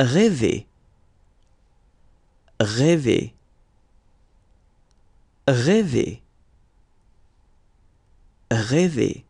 rêver, rêver, rêver, rêver.